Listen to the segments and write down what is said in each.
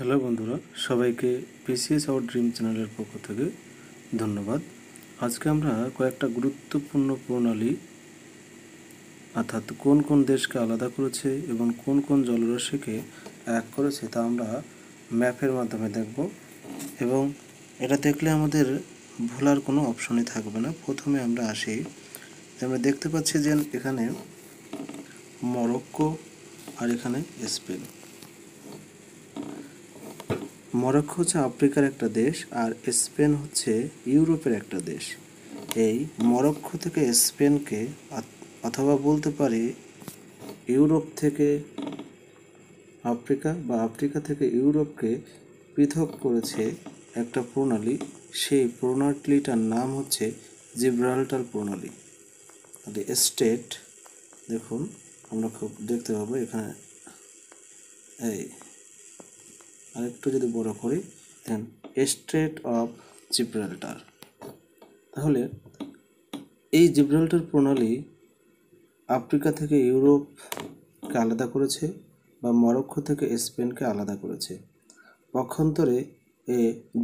hello বন্ধুরা সবাইকে PCS hour dream চ্যানেলের পক্ষ থেকে ধন্যবাদ আজকে আমরা কয়েকটা গুরুত্বপূর্ণ প্রণালী অর্থাৎ কোন কোন দেশকে আলাদা করেছে এবং কোন কোন জলরাশিকে এক করেছে তা আমরা ম্যাপের মাধ্যমে দেখব এবং এটা দেখলে আমাদের ভোলার কোনো অপশনই থাকবে না প্রথমে আমরা আসি আমরা দেখতে পাচ্ছি যে এখানে মরক্কো আর এখানে স্পেন মরক্কো হচ্ছে আফ্রিকার একটা দেশ আর স্পেন হচ্ছে ইউরোপের একটা দেশ এই মরক্কো থেকে স্পেনকে অথবা বলতে পারি ইউরোপ থেকে আফ্রিকা বা আফ্রিকা থেকে ইউরোপকে পৃথক করেছে একটা প্রণালী সেই প্রণালীটার নাম হচ্ছে জিব্রাল্টার প্রণালী আর স্টেট দেখুন আমরা খুব দেখতে পাবো এখানে এই আর একটু যদি বড় করি দেন স্ট্রেট অফ জিব্রাল্টার তাহলে এই জিব্রাল্টার প্রণালী আফ্রিকা থেকে ইউরোপকে আলাদা করেছে বা মরক্কো থেকে স্পেনকে আলাদা করেছে পক্ষান্তরে এ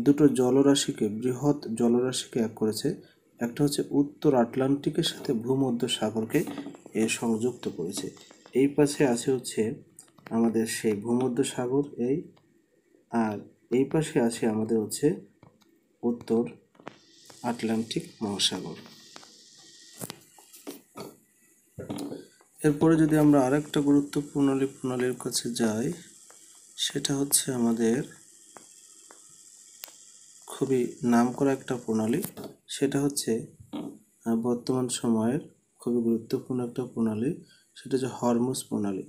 দুটো জলরাশিকে বৃহৎ জলরাশিকে এক করেছে একটা হচ্ছে উত্তর আটলান্টিকের সাথে ভূমধ্য সাগরকে এ সংযুক্ত করেছে এই পাশে আছে হচ্ছে আমাদের সেই ভূমধ্য সাগর এই আর এই পাশে আছে আমাদের হচ্ছে উত্তর আটলান্টিক মহাসাগর এরপরে যদি আমরা আরেকটা গুরুত্বপূর্ণ প্রণালীর কাছে যাই সেটা হচ্ছে আমাদের খুবই নাম করা একটা প্রণালী সেটা হচ্ছে বর্তমান সময়ের খুবই গুরুত্বপূর্ণ একটা প্রণালী সেটা হচ্ছে হরমুজ প্রণালী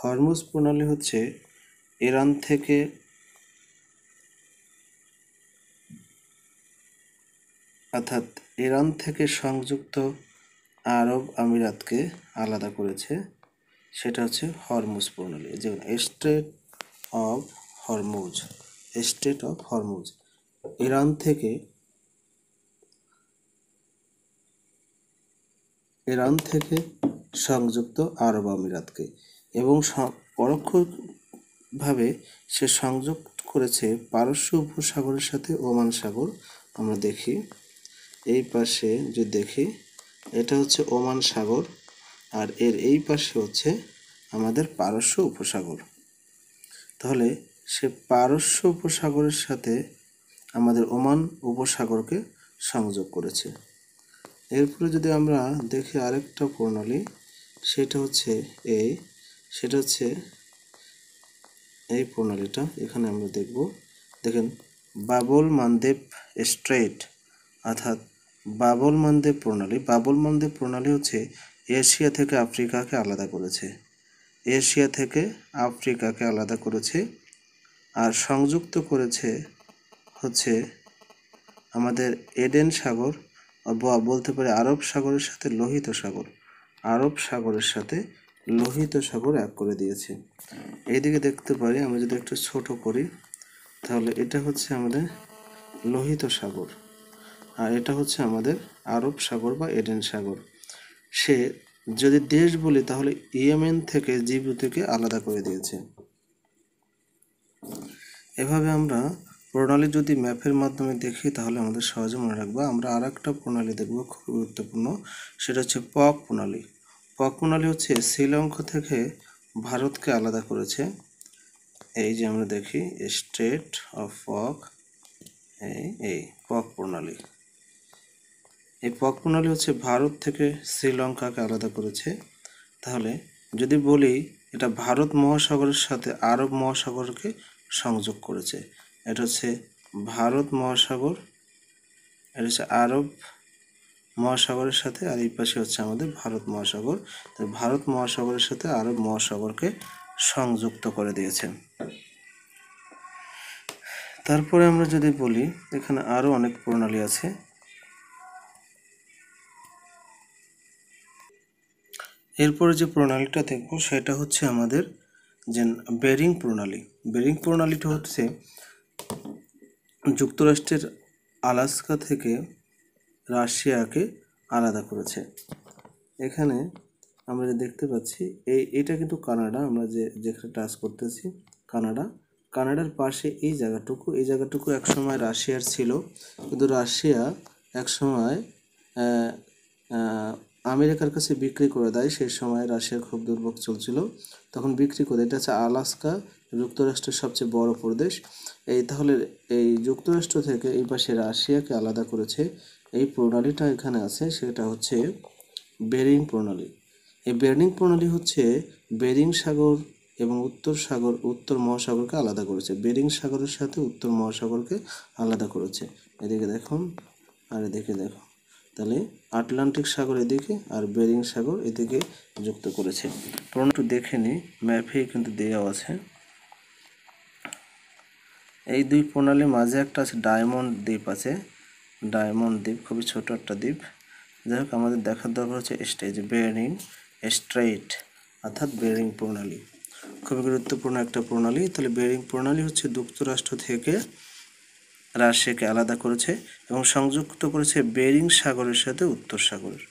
হরমুজ প্রণালী হচ্ছে ইরান থেকে অর্থাৎ ইরান থেকে সংযুক্ত আরব আমিরাতকে আলাদা করেছে সেটা হচ্ছে হরমুজ প্রণালী যেমন strait of Hormuz strait of Hormuz Iran থেকে ইরান থেকে সংযুক্ত আরব আমিরাতকে এবং পরোক্ষভাবে সে সংযোগ করেছে পারস্য উপসাগরের সাথে ওমান সাগর আমরা দেখি এই পাশে যদি দেখি এটা হচ্ছে ওমান সাগর আর এর এই পাশে হচ্ছে আমাদের পারস্য উপসাগর তাহলে সে পারস্য উপসাগরের সাথে আমাদের ওমান উপসাগরকে সংযোগ করেছে এরপরে যদি আমরা দেখি আরেকটা প্রণালী সেটা হচ্ছে এই সেটা হচ্ছে এই প্রণালীটা এখানে আমরা দেখব দেখেন বাবল মানদেব স্ট্রেট অর্থাৎ বাবল মানদেব প্রণালী বাবল মানদেব প্রণালী হচ্ছে এশিয়া থেকে আফ্রিকাকে আলাদা করেছে এশিয়া থেকে আফ্রিকাকে আলাদা করেছে আর সংযুক্ত করেছে হচ্ছে আমাদের এডেন সাগর বা বলতে পারি আরব সাগরের সাথে লোহিত সাগর আরব সাগরের সাথে লোহিত সাগর এক করে দিয়েছে এইদিকে দেখতে পারি আমরা যদি একটু ছোট করি তাহলে এটা হচ্ছে আমাদের লোহিত সাগর আর এটা হচ্ছে আমাদের আরব সাগর বা এডেন সাগর সে যদি দেশ বলি তাহলে ইয়েমেন থেকে থেকে আলাদা করে দিয়েছে এভাবে আমরা প্রণালী যদি ম্যাপের মাধ্যমে দেখি তাহলে আমাদের সহজে মনে রাখবো আমরা আর একটা প্রণালী দেখবো খুব গুরুত্বপূর্ণ সেটা হচ্ছে পক প্রণালী পক প্রণালী হচ্ছে শ্রীলঙ্কা থেকে ভারতকে আলাদা করেছে এই যে আমরা দেখি স্টেট অফ পক এই এই পক প্রণালী এই পক প্রণালী হচ্ছে ভারত থেকে শ্রীলঙ্কাকে আলাদা করেছে তাহলে যদি বলি এটা ভারত মহাসাগরের সাথে আরব মহাসাগরকে সংযোগ করেছে এটা হচ্ছে ভারত মহাসাগর এটা হচ্ছে আরব মহাসাগরের সাথে আর এই পাশে হচ্ছে আমাদের ভারত মহাসাগর তো ভারত মহাসাগরের সাথে আরব মহাসাগরকে সংযুক্ত করে দিয়েছে তারপরে আমরা যদি বলি এখানে আরও অনেক প্রণালী আছে এরপরে যে প্রণালীটা দেখব সেটা হচ্ছে আমাদের যে বেরিং প্রণালী বেরিং প্রণালীটা হচ্ছে যুক্তরাষ্ট্রের আলাস্কা থেকে রাশিয়াকে আলাদা করেছে এখানে আমরা যে দেখতে পাচ্ছি এই এটা কিন্তু কানাডা আমরা যে যেখানে টাচ করতেছি কানাডা কানাডার পাশে এই জায়গাটুকু এই জায়গাটুকু একসময় রাশিয়ার ছিল কিন্তু রাশিয়া একসময় আমেরিকার কাছে বিক্রি করে দেয় সেই সময় রাশিয়া খুব দুর্ভোগ চলছিল তখন বিক্রি করে এটা হচ্ছে আলাস্কা যুক্তরাষ্ট্রের সবচেয়ে বড় প্রদেশ এই তাহলে এই যুক্তরাষ্ট্র থেকে এই পাশে রাশিয়াকে আলাদা করেছে এই প্রণালীটা এখানে আছে সেটা হচ্ছে বেরিং প্রণালী এই বেরিং প্রণালী হচ্ছে বেরিং সাগর এবং উত্তর সাগর উত্তর মহাসাগরকে আলাদা করেছে বেরিং সাগরের সাথে উত্তর মহাসাগরকে আলাদা করেছে এদিকে দেখুন আর এদিকে দেখুন তাহলে আটলান্টিক সাগর এদিকে আর বেরিং সাগর এদিকে যুক্ত করেছে টোরন একটু দেখে নিই ম্যাপে কিন্তু দেওয়া আছে এই দুই প্রণালীর মাঝে একটা আছে ডায়মন্ড দ্বীপ আছে ডায়মন্ড দ্বীপ খুবই ছোট একটা দ্বীপ যাই হোক আমাদের দেখার দরকার হচ্ছে স্টেজ বেরিং স্ট্রেট অর্থাৎ বেরিং প্রণালী খুবই গুরুত্বপূর্ণ একটা প্রণালী তাহলে বেরিং প্রণালী হচ্ছে যুক্তরাষ্ট্র থেকে রাশিয়াকে আলাদা করেছে এবং সংযুক্ত করেছে বেরিং সাগরের সাথে উত্তর সাগরের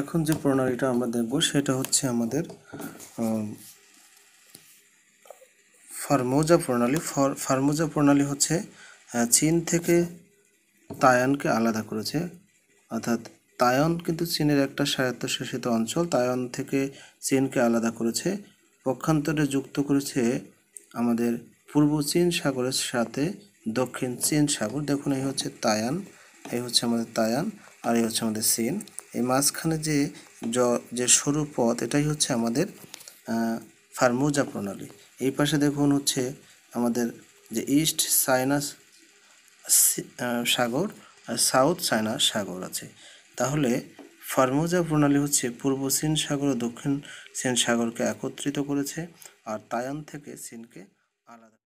এখন যে প্রণালীটা আমরা দেখব সেটা হচ্ছে আমাদের ফার্মোজা প্রণালী ফার্মোজা প্রণালী হচ্ছে চীন থেকে তায়ানকে আলাদা করেছে অর্থাৎ তায়ন কিন্তু চীনের একটা স্বায়ত্তশাসিত অঞ্চল তায়ন থেকে চীনকে আলাদা করেছে পক্ষান্তরে যুক্ত করেছে আমাদের পূর্ব চীন সাগরের সাথে দক্ষিণ চীন সাগর দেখুন এই হচ্ছে তায়ান এই হচ্ছে আমাদের তায়ান আর এই হচ্ছে আমাদের চীন এই মাঝখানে যে যে সরু পথ এটাই হচ্ছে আমাদের ফার্মোজা প্রণালী এই পাশে দেখুন হচ্ছে আমাদের যে ইস্ট চায়না সাগর আর সাউথ চায়না সাগর আছে তাহলে ফার্মোজা প্রণালী হচ্ছে পূর্ব চীন সাগর ও দক্ষিণ চীন সাগরকে একত্রিত করেছে আর তায়ান থেকে চীনকে আলাদা